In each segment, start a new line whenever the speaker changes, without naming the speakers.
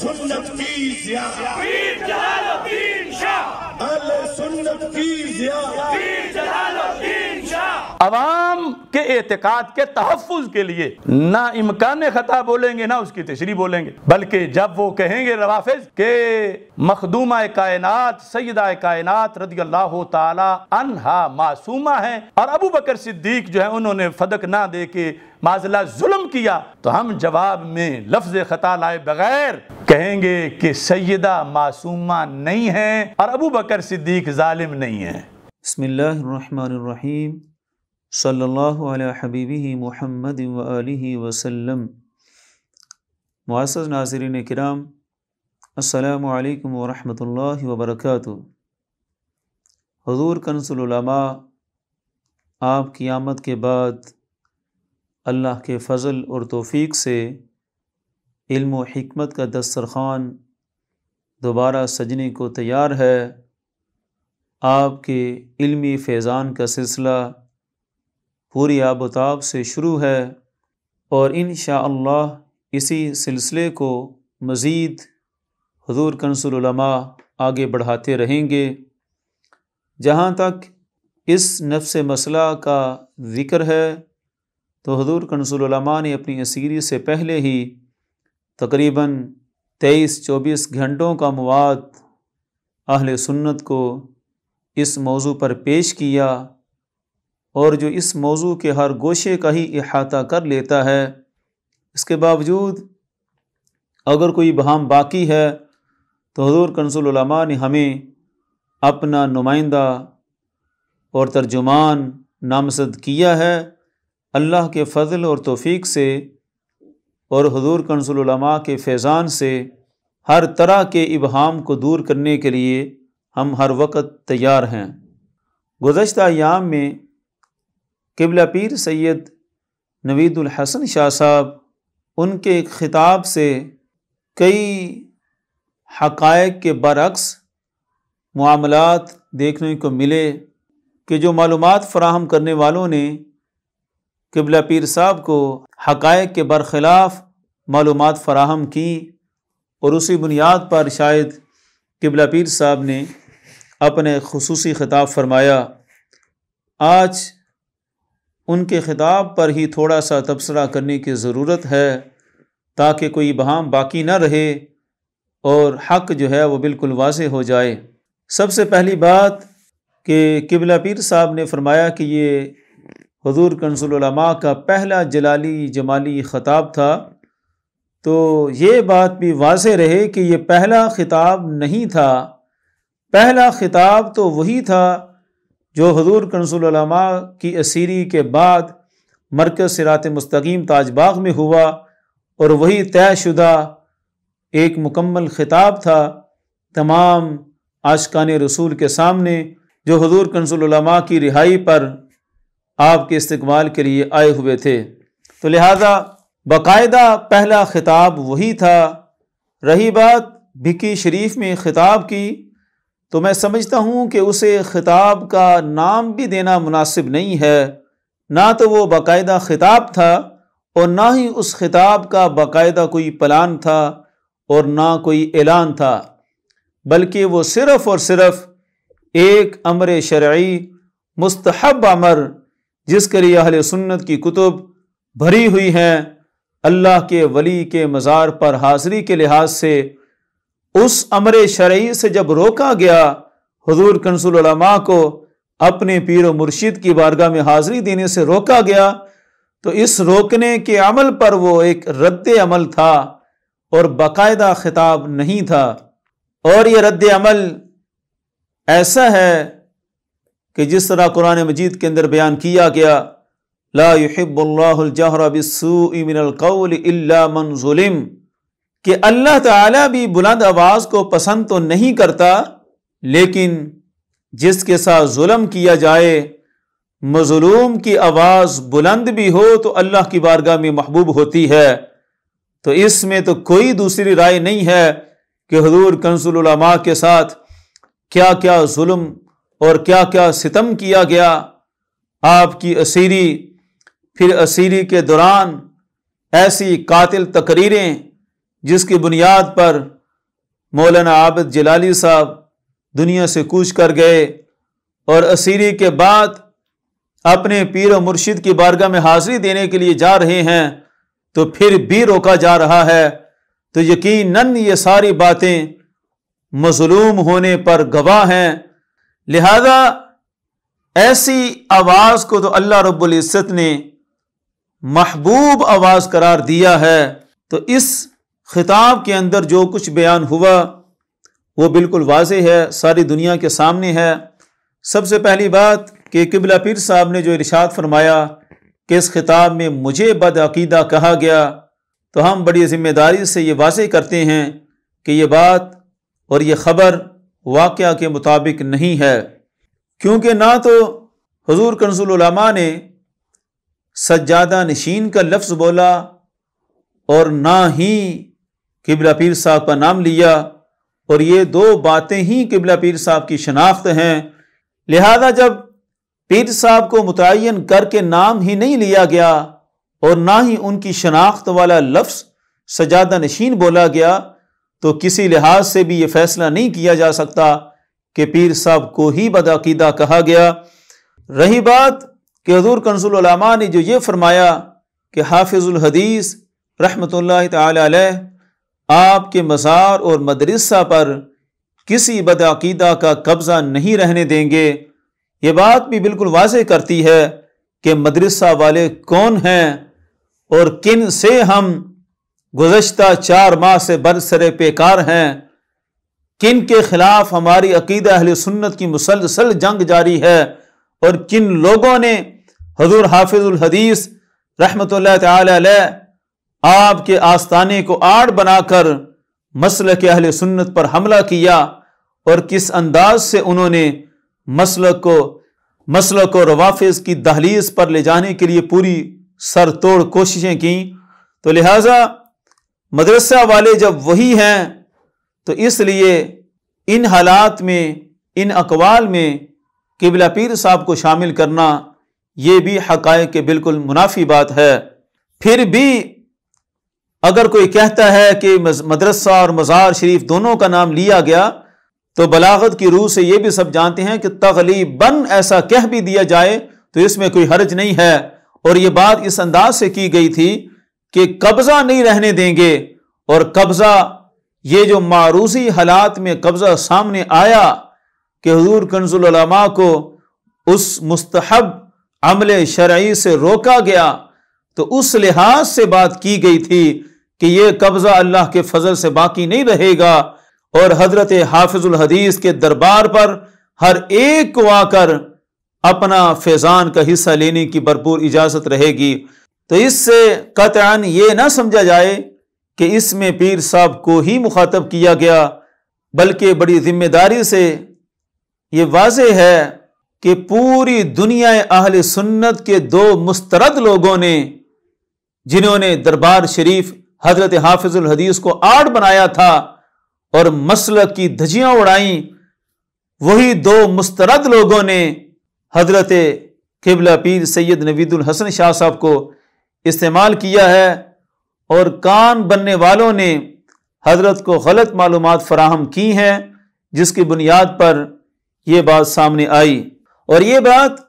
سنت کی زیا پیر جلال الدین شاہ اہل سنت کی زیا پیر جلال अवाम के एतकाद के तहफ़ के लिए ना इमकान ख़ता बोलेंगे ना उसकी तशरी बोलेंगे बल्कि जब वो कहेंगे रवाफिज के मखदूमा कायनात सयदा कायनात रदी अल्लाह तहा मासूमा है और अबू बकर सिद्दीक जो है उन्होंने फदक ना दे के माजला जुल्म किया तो हम जवाब में लफ्ज खता लाए बगैर कहेंगे कि सैदा मासूमा नहीं है और अबू बकर सिद्दीक
जालिम नहीं है बसमीम सल्लल्लाहु अला हबीबी मोहम्मद व वसल्लम मुआस नाजरन कराम असलकम वरहमल वबरक हजूर कनसलमा आपकी आमद के बाद अल्लाह के फ़ज़ल और तोफ़ी से इल्म व हमत का दस्तरखान दोबारा सजने को तैयार है आपके इल्मी फैज़ान का सिलसिला पूरी आबताब से शुरू है और इन इसी सिलसिले को मज़ीद हजूर कंसलमा आगे बढ़ाते रहेंगे जहाँ तक इस नफ्स मसला का ज़िक्र है तो हजूर कंसलमा ने अपनी असीरी से पहले ही तकरीबन तेईस चौबीस घंटों का मवाद अहल सुन्नत को इस मौजू पर पेश किया और जो इस मौजू के हर गोशे का ही अहाता कर लेता है इसके बावजूद अगर कोई बहम बाकी है तो हजूर कंसुलमा ने हमें अपना नुमाइंदा और तर्जुमान नामजद किया है अल्लाह के फ़जल और तोफ़ी से और हजूर कंसुलमा के फैज़ान से हर तरह के इबहम को दूर करने के लिए हम हर वक्त तैयार हैं गुज्त याम में किबला पीर सैद नवीदुल हसन शाह साहब उनके एक ख़िताब से कई हकायक के बरक्स मामलात देखने को मिले कि जो मालूम फ़राहम करने वालों ने किबला पीर साहब को हक़ के बरखिलाफ़ मालूम फ़राहम की और उसी बुनियाद पर शायद किबला पीर साहब ने अपने खसूसी ख़िताब फरमाया आज उनके ख़िताब पर ही थोड़ा सा तबसरा करने की ज़रूरत है ताकि कोई बहाम बाकी न रहे और हक जो है वो बिल्कुल वाज हो जाए सबसे पहली बात कि किबला पीर साहब ने फरमाया कि ये हजूर कंसुलमा का पहला जलाली जमाली ख़ताब था तो ये बात भी वाज रहे कि यह पहला ख़िताब नहीं था पहला ख़िताब तो वही था जो हजूर कंसुलमा की असीरी के बाद मरकज़ सिरात मस्तकीम ताजबाग में हुआ और वही तयशुदा एक मुकम्मल ख़िताब था तमाम आशकान रसूल के सामने जो हजूर कंसुलमा की रिहाई पर आपके इस्तेमाल के लिए आए हुए थे तो लिहाजा बाकायदा पहला ख़िताब वही था रही बात भिकी शरीफ में ख़िताब की तो मैं समझता हूँ कि उसे ख़िताब का नाम भी देना मुनासिब नहीं है ना तो वो बाकायदा ख़िताब था और ना ही उस ख़िताब का बाकायदा कोई प्लान था और ना कोई ऐलान था बल्कि वो सिर्फ़ और सिर्फ़ एक अमर शर्य मुस्तहब अमर जिसके लिए अहल सुन्नत की कुतुब भरी हुई हैं अल्लाह के वली के मज़ार पर हाज़री के लिहाज से उस अमर शर्य से जब रोका गया हजूर कंसुलमा को अपने पीर मुर्शिद की बारगाह में हाजिरी देने से रोका गया तो इस रोकने के अमल पर वो एक रद्द अमल था और बाकायदा खिताब नहीं था और यह रद्द अमल ऐसा है कि जिस तरह कुरान मजीद के अंदर बयान किया गया ला युहिब्लाजहरबिसमिनकौल मन जुलिम कि अल्लाह ताला भी बुलंद आवाज़ को पसंद तो नहीं करता लेकिन जिसके साथ जुल्म किया जाए मजलूम की आवाज़ बुलंद भी हो तो अल्लाह की बारगाह में महबूब होती है तो इसमें तो कोई दूसरी राय नहीं है कि हजूर कंसुलमा के साथ क्या क्या जुल्म और क्या क्या सितम किया गया आपकी असीरी फिर असीरी के दौरान ऐसी कातिल तकरीरें जिसकी बुनियाद पर मौलाना आबद जलाली साहब दुनिया से कूच कर गए और असीरी के बाद अपने पीर और मुर्शिद की बारगाह में हाजिरी देने के लिए जा रहे हैं तो फिर भी रोका जा रहा है तो यकीनन ये सारी बातें मजलूम होने पर गवाह हैं लिहाजा ऐसी आवाज़ को तो अल्लाह रब्बुल इज़्ज़त ने महबूब आवाज़ करार दिया है तो इस ख़िताब के अंदर जो कुछ बयान हुआ वो बिल्कुल वाज है सारी दुनिया के सामने है सबसे पहली बात कि किबला पीर साहब ने जो इरशाद फरमाया कि इस खिताब में मुझे बदअकीदा कहा गया तो हम बड़ी ज़िम्मेदारी से ये वाजे करते हैं कि ये बात और ये ख़बर वाक़ के मुताबिक नहीं है क्योंकि ना तो हजूर कंसुलमा ने सज्जादा नशीन का लफ्ज़ बोला और ना ही किबला पीर साहब का नाम लिया और ये दो बातें ही किबला पीर साहब की शनाख्त हैं लिहाजा जब पीर साहब को मुतन करके नाम ही नहीं लिया गया और ना ही उनकी शनाख्त वाला लफ्स सजादा नशीन बोला गया तो किसी लिहाज से भी ये फैसला नहीं किया जा सकता कि पीर साहब को ही बदाकीदा कहा गया रही बात कि हजूर कंसुलमा ने जो ये फरमाया कि हाफिज़ुल हदीस रहमतुल्लाह ताला आपके मज़ार और मदरसा पर किसी बदअकीदा का कब्ज़ा नहीं रहने देंगे ये बात भी बिल्कुल वाज करती है कि मदरसा वाले कौन हैं और किन से हम गुजशत चार माह से बरसर पेकार हैं किन के ख़िलाफ़ हमारी अकीद अहल सुन्नत की मुसलसल जंग जारी है और किन लोगों ने हजूर हाफिज़ुल हदीस रहमत ला आपके आस्थाने को आड़ बनाकर मसल के अहल सुन्नत पर हमला किया और किस अंदाज से उन्होंने मसल को मसल को रवाफिज की दहलीज पर ले जाने के लिए पूरी सर तोड़ कोशिशें की तो लिहाजा मदरसा वाले जब वही हैं तो इसलिए इन हालात में इन अकवाल में किबला पीर साहब को शामिल करना ये भी हक़ के बिल्कुल मुनाफी बात है फिर भी अगर कोई कहता है कि मदरसा और मज़ार शरीफ दोनों का नाम लिया गया तो बलागत की रूह से यह भी सब जानते हैं कि बन ऐसा कह भी दिया जाए तो इसमें कोई हर्ज नहीं है और यह बात इस अंदाज से की गई थी कि कब्ज़ा नहीं रहने देंगे और कब्ज़ा ये जो मारूसी हालात में कब्ज़ा सामने आया कि हजूर कंजुलमा को उस मुस्तहब अमले शर्य से रोका गया तो उस लिहाज से बात की गई थी कि यह कब्जा अल्लाह के फजल से बाकी नहीं रहेगा और हजरत हाफिजुल हदीस के दरबार पर हर एक को आकर अपना फैजान का हिस्सा लेने की भरपूर इजाजत रहेगी तो इससे कतान ये ना समझा जाए कि इसमें पीर साहब को ही मुखातब किया गया बल्कि बड़ी जिम्मेदारी से ये वाज है कि पूरी दुनिया अहल सुन्नत के दो मुस्तरद लोगों ने जिन्होंने दरबार शरीफ हजरत हाफिजुल हदीस को आड़ बनाया था और मसल की धजियां उड़ाई वही दो मुस्तरद लोगों ने हजरत किबला पीर सैयद नवीदुल हसन शाह साहब को इस्तेमाल किया है और कान बनने वालों ने हजरत को गलत मालूम फराहम की हैं जिसकी बुनियाद पर यह बात सामने आई और ये बात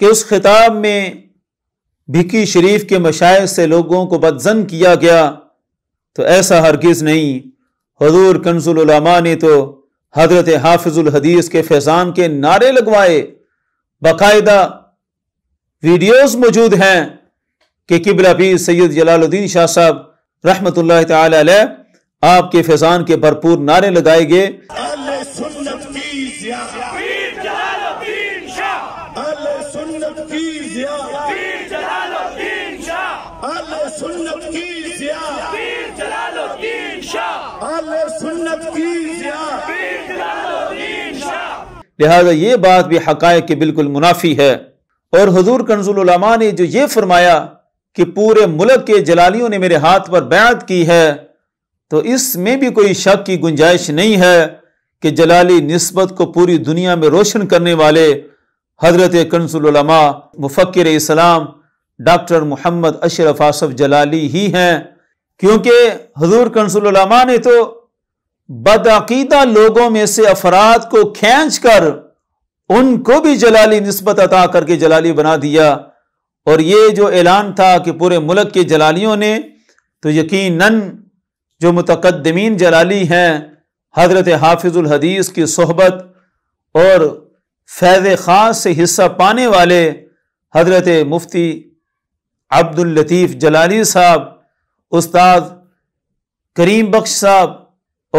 कि उस खिताब में भिकी शरीफ के मशाइ से लोगों को बदजन किया गया तो ऐसा हरगिज़ नहीं हजूर कंजुलमा ने तो हजरत हाफिजुल हदीस के फैजान के नारे लगवाए बाकायदा वीडियोज मौजूद हैं कि किबला पीर सैयद जलालुद्दीन शाह साहब रहमत आपके फैजान के भरपूर नारे लगाए गए लिहाजा ये बात भी हक़ के बिल्कुल मुनाफी है और हजूर कंजुलमा ने जो ये फरमाया कि पूरे मुल्क के जलालियों ने मेरे हाथ पर बैत की है तो इसमें भी कोई शक की गुंजाइश नहीं है कि जलाली नस्बत को पूरी दुनिया में रोशन करने वाले हजरत कंसुलमा मुफक्र इस्लाम डॉक्टर मोहम्मद अशरफ आसफ़ जलाली ही हैं क्योंकि हजूर कंसुलमा ने तो बदअकीदा लोगों में से अफराद को खींच कर उनको भी जलाली नस्बत अता करके जलाली बना दिया और ये जो ऐलान था कि पूरे मुल्क के जलालियों ने तो यकीन जो मतकदमीन जलाली हैं हजरत हाफिजुल हदीस की सहबत और फैज़ ख़ास से हिस्सा पाने वाले हजरत मुफ्ती अब्दुल लतीफ़ जलाली साहब उस्ताद करीम बख्श साहब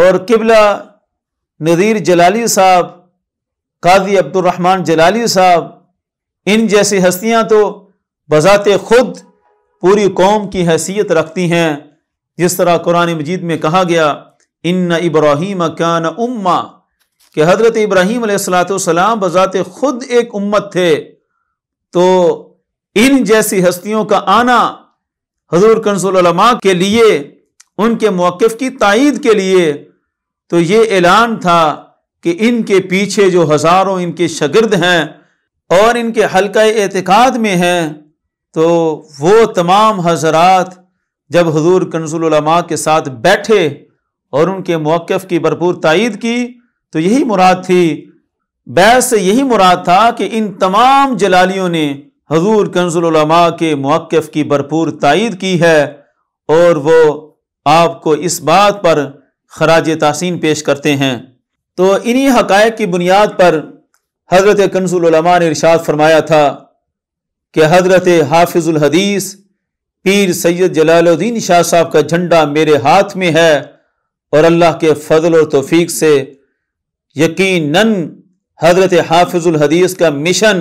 और किबला नज़ीर जलाली साहब काजी अब्दुलरहमान जलाली साहब इन जैसी हस्तियां तो बज़ात खुद पूरी कौम की हैसियत रखती हैं जिस तरह कुरान मजीद में कहा गया इन इब्राहिम कान उम्मा कि हज़रत इब्राहिम सलाम बज़ात खुद एक उम्मत थे तो इन जैसी हस्तियों का आना हजूर कंसोलमा के लिए उनके मौक़ की तइद के लिए तो ये ऐलान था कि इनके पीछे जो हज़ारों इनके शगिर्द हैं और इनके हल्का एतकाद में हैं तो वो तमाम हजरात जब हजूर कंजुलमा के साथ बैठे और उनके मौक़ की भरपूर तइद की तो यही मुराद थी बैस से यही मुराद था कि इन तमाम जलालियों ने हजूर कंजुलमा के मौक़ की भरपूर तइद की है और वो आपको इस बात पर खराज तहसीन पेश करते हैं तो इन्हीं हक़ की बुनियाद पर हज़रत कनसुलमा ने इर्शाद फरमाया था कि हज़रत हाफिजुल हदीस पीर सैयद जलालुद्दीन शाह साहब का झंडा मेरे हाथ में है और अल्लाह के फजल और तोफीक से यकीनन हज़रत हाफिजुल हदीस का मिशन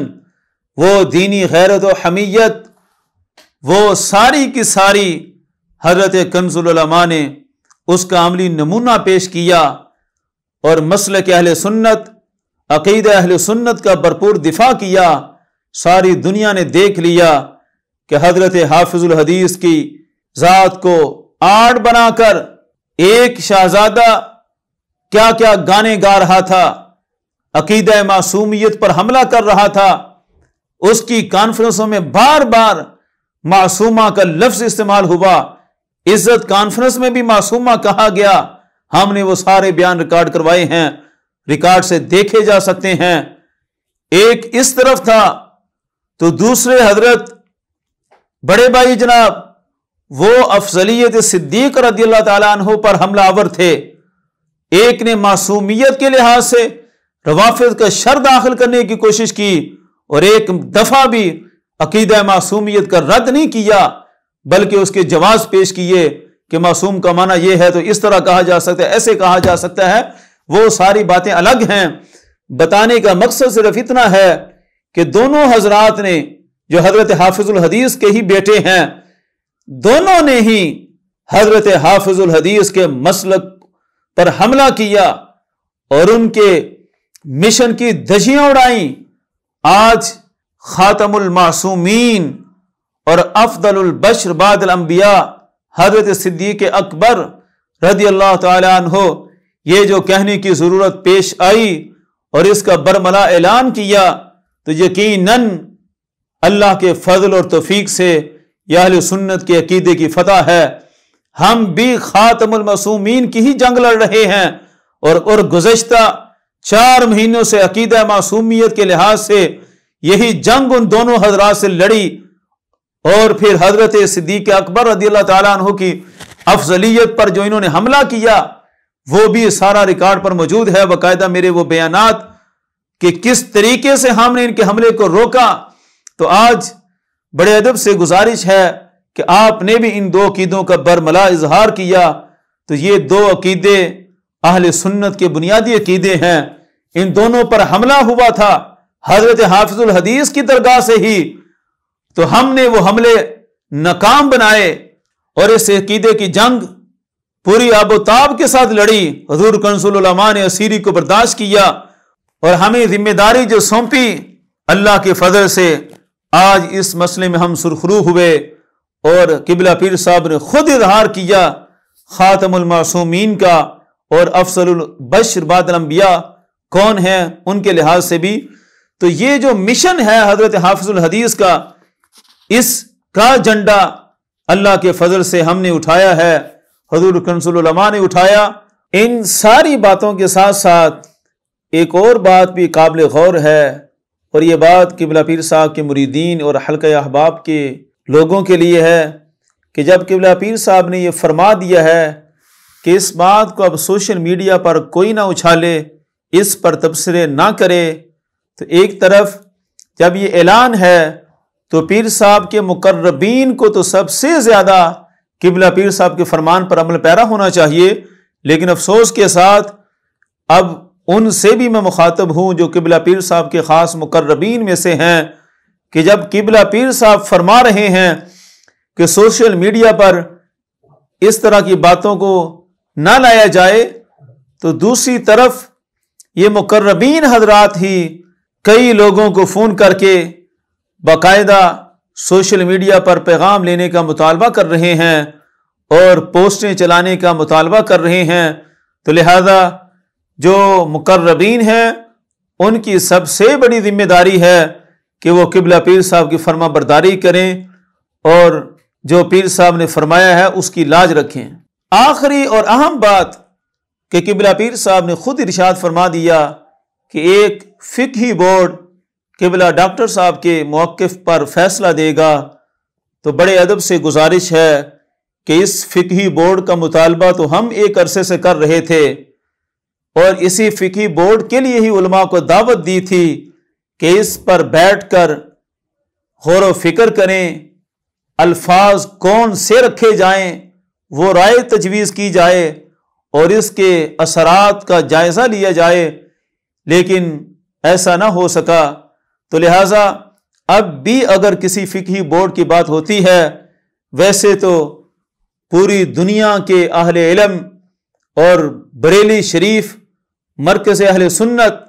वो दीनी गैरत और हमीयत वो सारी की सारी हज़रत कनजुलमा ने उसका अमली नमूना पेश किया और मसल के अहल सुन्नत अकीद अहल सुन्नत का भरपूर दिफा किया सारी दुनिया ने देख लिया कि हजरत हाफिजुल हदीस की ज़ात को आड़ बनाकर एक शहजादा क्या क्या गाने गा रहा था अकीद मासूमियत पर हमला कर रहा था उसकी कॉन्फ्रेंसों में बार बार मासूमा का लफ्ज़ इस्तेमाल हुआ इज्जत कॉन्फ्रेंस में भी मासूमा कहा गया हमने वो सारे बयान रिकॉर्ड करवाए हैं रिकॉर्ड से देखे जा सकते हैं एक इस तरफ था तो दूसरे हजरत बड़े भाई जनाब वो अफजलियत सिद्दीक रदी अल्लाह तु पर हमलावर थे एक ने मासूमियत के लिहाज से रवाफिज का शर दाखिल करने की कोशिश की और एक दफा भी अकीद मासूमियत का रद्द नहीं किया बल्कि उसके जवाब पेश किए कि मासूम का माना यह है तो इस तरह कहा जा सकता है ऐसे कहा जा सकता है वो सारी बातें अलग हैं बताने का मकसद सिर्फ इतना है कि दोनों हजरात ने जो हजरत हाफिजुल हदीस के ही बेटे हैं दोनों ने ही हजरत हाफिजुल हदीस के मसलक पर हमला किया और उनके मिशन की धजियां उड़ाई आज खातमुल मासूमीन और अफदलबशर अंबिया हजरत सिद्दीक अकबर रदी अल्लाह तहो ये जो कहने की ज़रूरत पेश आई और इसका बरमला ऐलान किया तो यकीन अल्लाह के फजल और तोफ़ीक से यह सुन्नत के अकीदे की फतह है हम भी ख़ातमसूमिन की ही जंग लड़ रहे हैं और और गुजशत चार महीनों से अकीदा मासूमियत के लिहाज से यही जंग उन दोनों हजरात से लड़ी और फिर हजरत सिद्दीक अकबर रदी तु की अफजलियत पर जो इन्होंने हमला किया वो भी सारा रिकॉर्ड पर मौजूद है बाकायदा मेरे वो बयान कि किस तरीके से हमने इनके हमले को रोका तो आज बड़े अदब से गुजारिश है कि आपने भी इन दो अकीदों का बरमला इजहार किया तो ये दो अकीदे अहल सुन्नत के बुनियादी अकीदे हैं इन दोनों पर हमला हुआ था हजरत हाफिजुल हदीस की दरगाह से ही तो हमने वो हमले नाकाम बनाए और इस अकीदे की जंग पूरी आबोताब के साथ लड़ी हजूर कंसुलमा ने असीरी को बर्दाश्त किया और हमें जिम्मेदारी जो सौंपी अल्लाह के फजल से आज इस मसले में हम सुरखरू हुए और किबला पीर साहब ने खुद इजहार किया ख़ातमासूमीन का और अफसलबशर बादलम्बिया कौन है उनके लिहाज से भी तो ये जो मिशन है हज़रत हाफिजुल हदीस का इसका झंडा अल्लाह के फजल से हमने उठाया है हजूर कंसुलमा ने उठाया इन सारी बातों के साथ साथ एक और बात भी काबिल गौर है और ये बात किबला पीर साहब के मुरीदीन और हल्क अहबाब के लोगों के लिए है कि जब किबला पीर साहब ने यह फरमा दिया है कि इस बात को अब सोशल मीडिया पर कोई ना उछाले इस पर तबसरे ना करे तो एक तरफ जब ये ऐलान है तो पीर साहब के मुकर्रबीन को तो सबसे ज्यादा किबला पीर साहब के फरमान पर अमल पैरा होना चाहिए लेकिन अफसोस के साथ अब उनसे भी मैं मुखातब हूँ जो किबला पीर साहब के ख़ास मुकर्रबीन में से हैं कि जब किबला पीर साहब फरमा रहे हैं कि सोशल मीडिया पर इस तरह की बातों को ना लाया जाए तो दूसरी तरफ ये मुकर्रबीन हजरात ही कई लोगों को फ़ोन करके बाकायदा सोशल मीडिया पर पैगाम लेने का मुतालबा कर रहे हैं और पोस्टें चलाने का मुतालबा कर रहे हैं तो लिहाजा जो मुकर्रबीन हैं उनकी सबसे बड़ी जिम्मेदारी है कि वो किबला पीर साहब की फर्मा बरदारी करें और जो पीर साहब ने फरमाया है उसकी लाज रखें आखिरी और अहम बात कि किबला पीर साहब ने खुद इर्शाद फरमा दिया कि एक ही बोर्ड किबला डॉक्टर साहब के मौक़ पर फैसला देगा तो बड़े अदब से गुजारिश है कि इस फ़िकी बोर्ड का मुतालबा तो हम एक अरसे से कर रहे थे और इसी फ़िकी बोर्ड के लिए ही उलमा को दावत दी थी कि इस पर बैठ कर गौर फिक्र करें अल्फाज कौन से रखे जाएं वो राय तजवीज़ की जाए और इसके असरात का जायज़ा लिया जाए लेकिन ऐसा ना हो सका तो लिहाजा अब भी अगर किसी फ़िकी बोर्ड की बात होती है वैसे तो पूरी दुनिया के अहल इलम और बरेली शरीफ मरकज़ अहल सुन्नत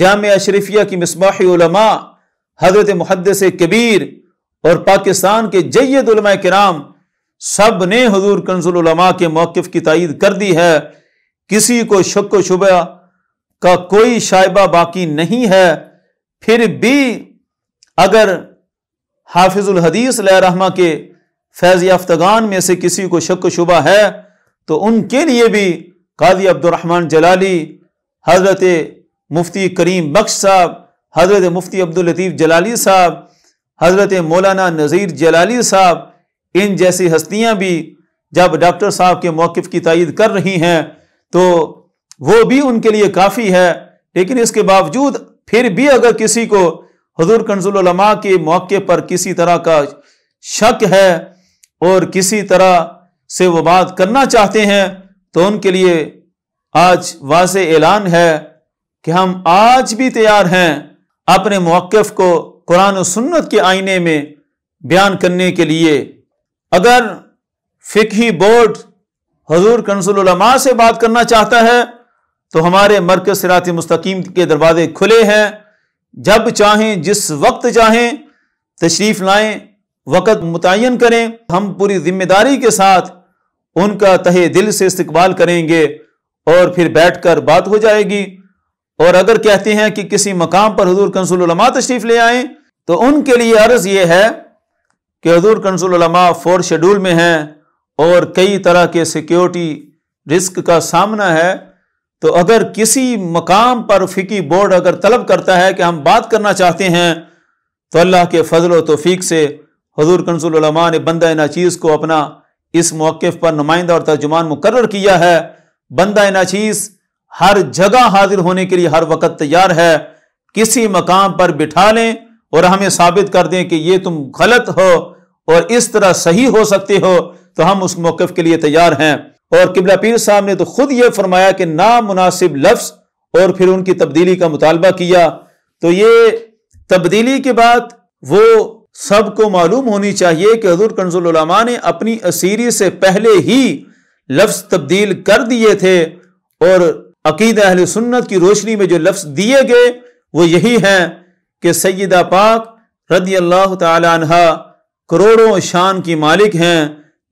जाम अशरफिया की मसबाहीमा हजरत मुहदस कबीर और पाकिस्तान के जैद कराम सब ने हजूर कंजुलमा के मौक़ की तइद कर दी है किसी को शक व शुबा का कोई शायबा बाकी नहीं है फिर भी अगर हाफिजुल हदीस रहमा के फैज़ याफ्तगान में से किसी को शक शुबा है तो उनके लिए भी काजी अब्दुलरहमान जलाली हज़रत मुफ्ती करीम बख्श साहब हज़रत मुफ्ती अब्दुल लतीफ़ जलाली साहब हज़रत मौलाना नज़ीर जलाली साहब इन जैसी हस्तियाँ भी जब डॉक्टर साहब के मौक़ की तइद कर रही हैं तो वो भी उनके लिए काफ़ी है लेकिन इसके बावजूद फिर भी अगर किसी को हजूर कंजुलमा के मौके पर किसी तरह का शक है और किसी तरह से वो बात करना चाहते हैं तो उनके लिए आज वाज ऐलान है कि हम आज भी तैयार हैं अपने मौक़ को कुरान सुन्नत के आईने में बयान करने के लिए अगर फिकही बोर्ड हजूर कंसुलमा से बात करना चाहता है तो हमारे मरकज सिरात मुस्तकीम के दरवाजे खुले हैं जब चाहें जिस वक्त चाहें तशरीफ़ लाएं वक़्त मुतन करें हम पूरी जिम्मेदारी के साथ उनका तहे दिल से इस्तकबाल करेंगे और फिर बैठ कर बात हो जाएगी और अगर कहते हैं कि किसी मकाम पर हजूर कंसुलमा तशरीफ़ ले आए तो उनके लिए अर्ज़ ये है कि हजूर कंसुलमा फोर शेड्यूल में हैं और कई तरह के सिक्योरिटी रिस्क का सामना है तो अगर किसी मकाम पर फ़िकी बोर्ड अगर तलब करता है कि हम बात करना चाहते हैं तो अल्लाह के फजल तोफ़ीक से हजूर कंसुलमा ने बंदा चीज़ को अपना इस मौक़ पर नुमाइंदा और तर्जुमान मुकर किया है बंदा चीज़ हर जगह हाजिर होने के लिए हर वक्त तैयार है किसी मकाम पर बिठा लें और हमें साबित कर दें कि ये तुम गलत हो और इस तरह सही हो सकते हो तो हम उस मौक़ के लिए तैयार हैं और किबला पीर साहब ने तो खुद ये फरमाया कि नामनासिब लफ्स और फिर उनकी तब्दीली का मुतालबा किया तो ये तब्दीली के बाद वो सबको मालूम होनी चाहिए कि हजूर कंजुलमा ने अपनी असीरी से पहले ही लफ्ज तब्दील कर दिए थे और अकीद अहल सुन्नत की रोशनी में जो लफ्ज दिए गए वो यही हैं कि सैदा पाक रदी अल्लाह तह करोड़ों शान की मालिक हैं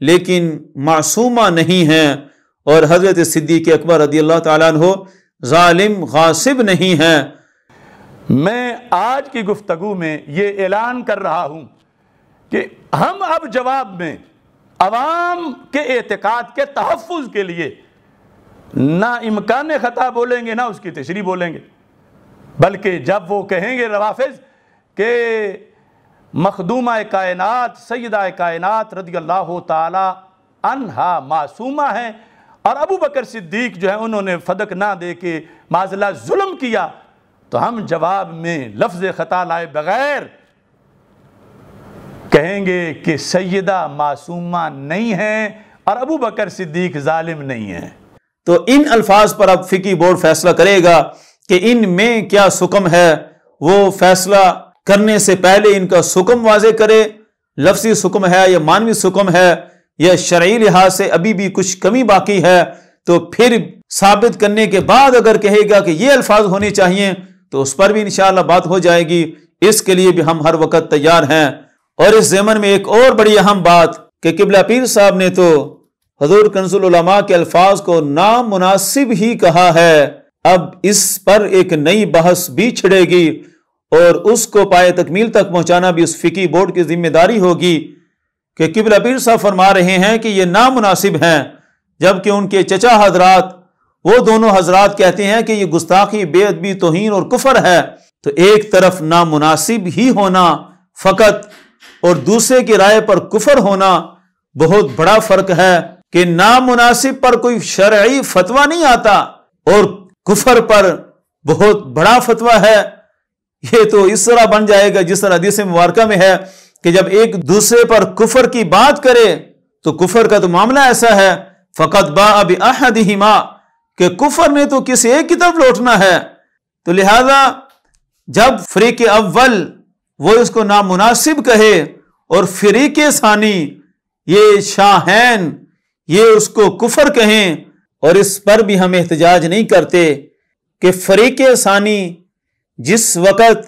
लेकिन मासूमा नहीं हैं और हज़रत सिद्दीक अकबर रदी अल्लाह तु ालिम गासिब नहीं हैं मैं
आज की गुफ्तु में ये ऐलान कर रहा हूँ कि हम अब जवाब में आवाम के एतक़ाद के तहफ़ के लिए ना इम्कान ख़ता बोलेंगे ना उसकी तशरी बोलेंगे बल्कि जब वो कहेंगे रवाफ़ के मखदूमा कायनत सैदा कायनत रदी अल्लाह तहा मासूमा हैं और अबू बकर सिद्दीक जो है उन्होंने फदक ना दे के माजला जुल्म किया तो हम जवाब में लफ्ज़ ख़ता लाए बग़ैर कहेंगे कि सैदा मासूमा नहीं है और अबू बकर सिद्दीक जालिम नहीं
है तो इन अल्फाज पर अब फ़िकी बोर्ड फैसला करेगा कि इन में क्या सुकम है वो फैसला करने से पहले इनका सुकम वाजे करे लफसी सुकम है या मानवी सुकम है या शर्य लिहाज से अभी भी कुछ कमी बाकी है तो फिर साबित करने के बाद अगर कहेगा कि ये अल्फाज होने चाहिए तो उस पर भी इंशाला बात हो जाएगी इसके लिए भी हम हर वक्त तैयार हैं और इस जमन में एक और बड़ी अहम बात कि किबला पीर साहब ने तो हजूर कंजुलमा के अल्फाज को नामनासिब ही कहा है अब इस पर एक नई बहस भी छिड़ेगी और उसको पाए तकमील तक पहुंचाना भी उस फ़िकी बोर्ड की जिम्मेदारी होगी कि किबला पीर साहब फरमा रहे हैं कि यह नामनासिब हैं जबकि उनके चचा हजरात वो दोनों हजरात कहते हैं कि यह गुस्ताखी बेअदबी तोहन और कुफर है तो एक तरफ नामुनासिब ही होना फ़कत और दूसरे की राय पर कुफर होना बहुत बड़ा फ़र्क है कि नामुनासिब पर कोई शर्य फतवा नहीं आता और कुफर पर बहुत बड़ा फतवा है ये तो इस तरह बन जाएगा जिस तरह हदीस मुबारक में है कि जब एक दूसरे पर कुफर की बात करे तो कुफर का तो मामला ऐसा है फ़कत बा अब अहदिमा कुफर ने तो किसी एक की तरफ लौटना है तो लिहाजा जब फ्रीक अव्वल वो इसको नामुनासिब कहे और फ्रीक सानी ये शाहन ये उसको कुफर कहें और इस पर भी हम एहतजाज नहीं करते कि फरीक सानी जिस वक़्त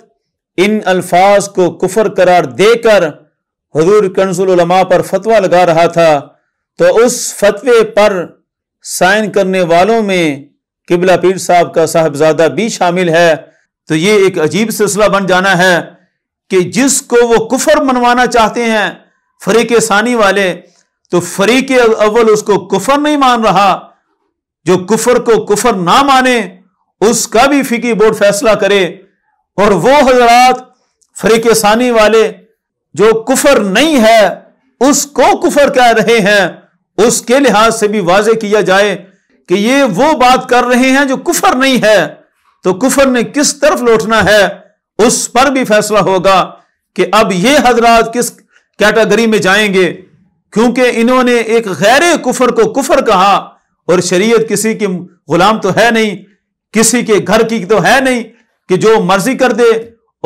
इन अल्फाज को कुफर करार देकर हजूर कंजुलमा पर फतवा लगा रहा था तो उस फतवे पर साइन करने वालों में किबला पीर साहब का साहबजादा भी शामिल है तो ये एक अजीब सिलसिला बन जाना है कि जिसको वो कुफर मनवाना चाहते हैं फरीक सानी वाले तो फरीक अव्वल उसको कुफर नहीं मान रहा जो कुफर को कुफर ना माने उसका भी फिकी बोर्ड फैसला करे और वो हजरात फरीकसानी वाले जो कुफर नहीं है उसको कुफर कह रहे हैं उसके लिहाज से भी वाजे किया जाए कि ये वो बात कर रहे हैं जो कुफर नहीं है तो कुफर ने किस तरफ लौटना है उस पर भी फैसला होगा कि अब ये हजरात किस कैटेगरी में जाएंगे क्योंकि इन्होंने एक गैर कुफर को कुफर कहा और शरीयत किसी की गुलाम तो है नहीं किसी के घर की तो है नहीं कि जो मर्जी कर दे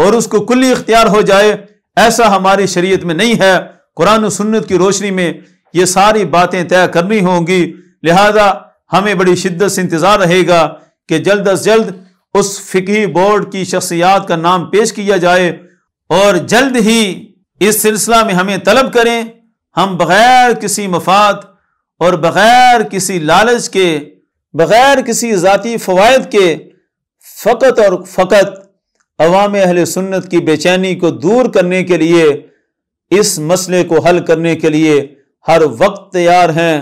और उसको कुल्ली इख्तियार हो जाए ऐसा हमारी शरीयत में नहीं है कुरान सुन्नत की रोशनी में ये सारी बातें तय करनी होंगी लिहाजा हमें बड़ी शिद्दत से इंतज़ार रहेगा कि जल्द अज जल्द उस फ़िकी बोर्ड की शख्सियात का नाम पेश किया जाए और जल्द ही इस सिलसिला में हमें तलब करें हम बग़ैर किसी मफाद और बग़ैर किसी लालच के बग़ैर किसी ज़ाती फ़वाद के फ़कत और फ़कत अवाम अहल सुन्नत की बेचैनी को दूर करने के लिए इस मसले को हल करने के लिए हर वक्त तैयार हैं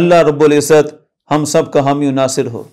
अल्लाह रब्बुल इज़्ज़त हम सब का हामी नासिर हो